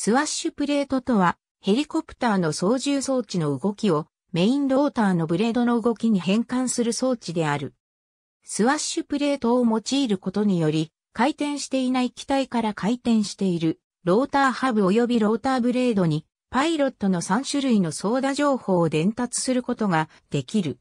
スワッシュプレートとは、ヘリコプターの操縦装置の動きをメインローターのブレードの動きに変換する装置である。スワッシュプレートを用いることにより、回転していない機体から回転しているローターハブ及びローターブレードにパイロットの3種類の操舵情報を伝達することができる。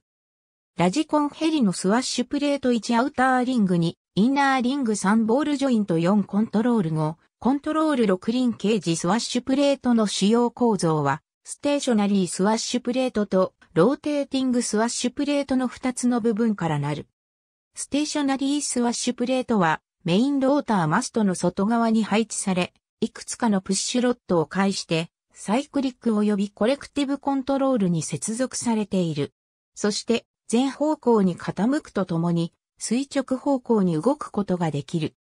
ラジコンヘリのスワッシュプレート1アウターリングにインナーリング3ボールジョイント4コントロール5、コントロール6輪ージスワッシュプレートの主要構造は、ステーショナリースワッシュプレートとローテーティングスワッシュプレートの2つの部分からなる。ステーショナリースワッシュプレートはメインローターマストの外側に配置され、いくつかのプッシュロットを介して、サイクリック及びコレクティブコントロールに接続されている。そして、全方向に傾くとともに、垂直方向に動くことができる。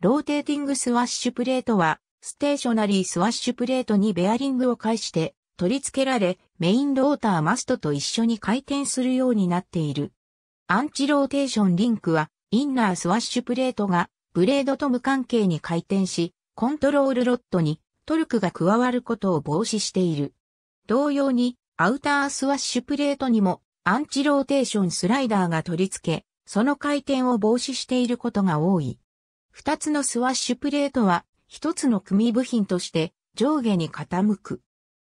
ローテーティングスワッシュプレートは、ステーショナリースワッシュプレートにベアリングを介して取り付けられ、メインローターマストと一緒に回転するようになっている。アンチローテーションリンクは、インナースワッシュプレートがブレードと無関係に回転し、コントロールロッドにトルクが加わることを防止している。同様に、アウタースワッシュプレートにもアンチローテーションスライダーが取り付け、その回転を防止していることが多い。二つのスワッシュプレートは、一つの組部品として上下に傾く。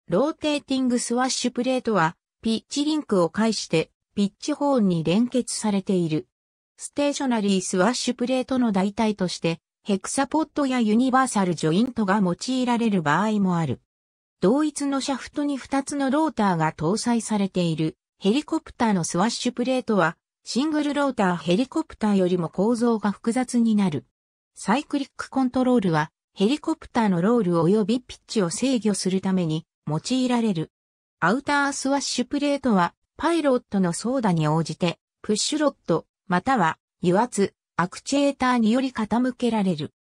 ローテーティングスワッシュプレートは、ピッチリンクを介してピッチホーンに連結されている。ステーショナリースワッシュプレートの代替として、ヘクサポットやユニバーサルジョイントが用いられる場合もある。同一のシャフトに2つのローターが搭載されているヘリコプターのスワッシュプレートはシングルローターヘリコプターよりも構造が複雑になる。サイクリックコントロールはヘリコプターのロール及びピッチを制御するために用いられる。アウタースワッシュプレートはパイロットの操舵に応じてプッシュロットまたは油圧、アクチュエーターにより傾けられる。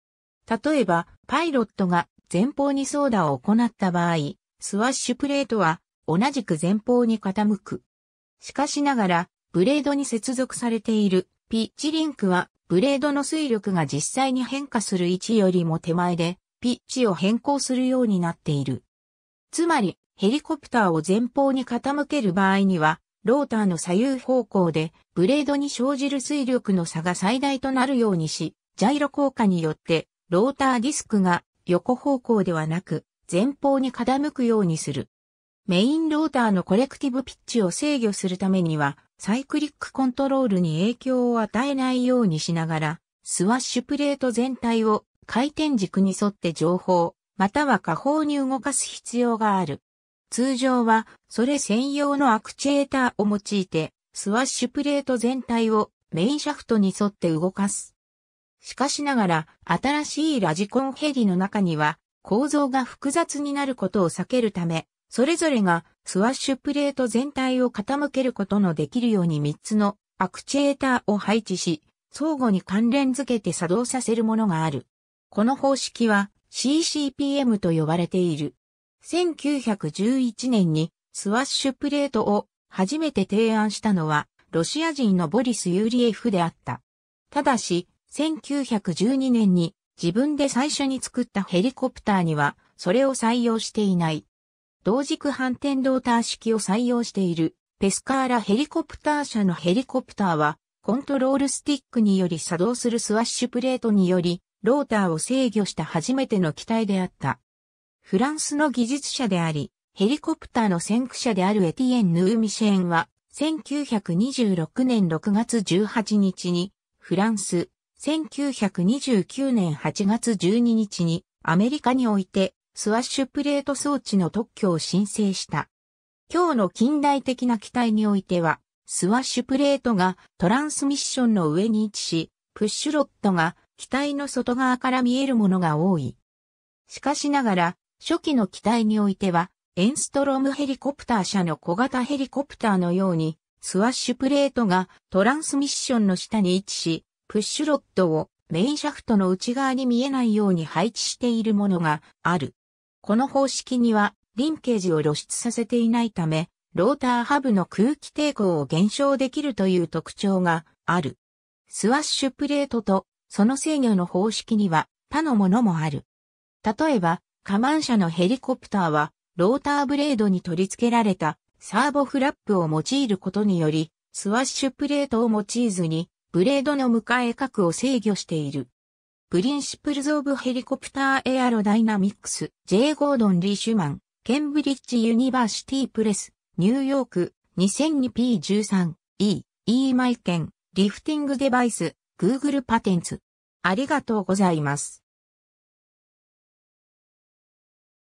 例えばパイロットが前方に操舵を行った場合、スワッシュプレートは同じく前方に傾く。しかしながらブレードに接続されているピッチリンクはブレードの水力が実際に変化する位置よりも手前でピッチを変更するようになっている。つまりヘリコプターを前方に傾ける場合にはローターの左右方向でブレードに生じる水力の差が最大となるようにし、ジャイロ効果によってローターディスクが横方向ではなく前方に傾くようにする。メインローターのコレクティブピッチを制御するためには、サイクリックコントロールに影響を与えないようにしながら、スワッシュプレート全体を回転軸に沿って情報、または下方に動かす必要がある。通常は、それ専用のアクチュエーターを用いて、スワッシュプレート全体をメインシャフトに沿って動かす。しかしながら、新しいラジコンヘリの中には、構造が複雑になることを避けるため、それぞれがスワッシュプレート全体を傾けることのできるように3つのアクチュエーターを配置し、相互に関連づけて作動させるものがある。この方式は CCPM と呼ばれている。1911年にスワッシュプレートを初めて提案したのはロシア人のボリス・ユーリエフであった。ただし、1912年に自分で最初に作ったヘリコプターにはそれを採用していない。同軸反転ローター式を採用しているペスカーラヘリコプター社のヘリコプターはコントロールスティックにより作動するスワッシュプレートによりローターを制御した初めての機体であった。フランスの技術者であり、ヘリコプターの先駆者であるエティエン・ヌーミシェーンは、1926年6月18日に、フランス、1929年8月12日に、アメリカにおいて、スワッシュプレート装置の特許を申請した。今日の近代的な機体においては、スワッシュプレートがトランスミッションの上に位置し、プッシュロットが機体の外側から見えるものが多い。しかしながら、初期の機体においては、エンストロームヘリコプター社の小型ヘリコプターのように、スワッシュプレートがトランスミッションの下に位置し、プッシュロットをメインシャフトの内側に見えないように配置しているものがある。この方式には、リンケージを露出させていないため、ローターハブの空気抵抗を減少できるという特徴がある。スワッシュプレートとその制御の方式には他のものもある。例えば、カマン社のヘリコプターは、ローターブレードに取り付けられたサーボフラップを用いることにより、スワッシュプレートを用いずに、ブレードの向かえ角を制御している。プリンシプルズ・オブ・ヘリコプター・エアロダイナミックス、J. ゴードン・リー・シュマン、ケンブリッジ・ユニバーシティ・プレス、ニューヨーク、2002P13、E、E マイケン、リフティングデバイス、グーグル・パテンツ。ありがとうございます。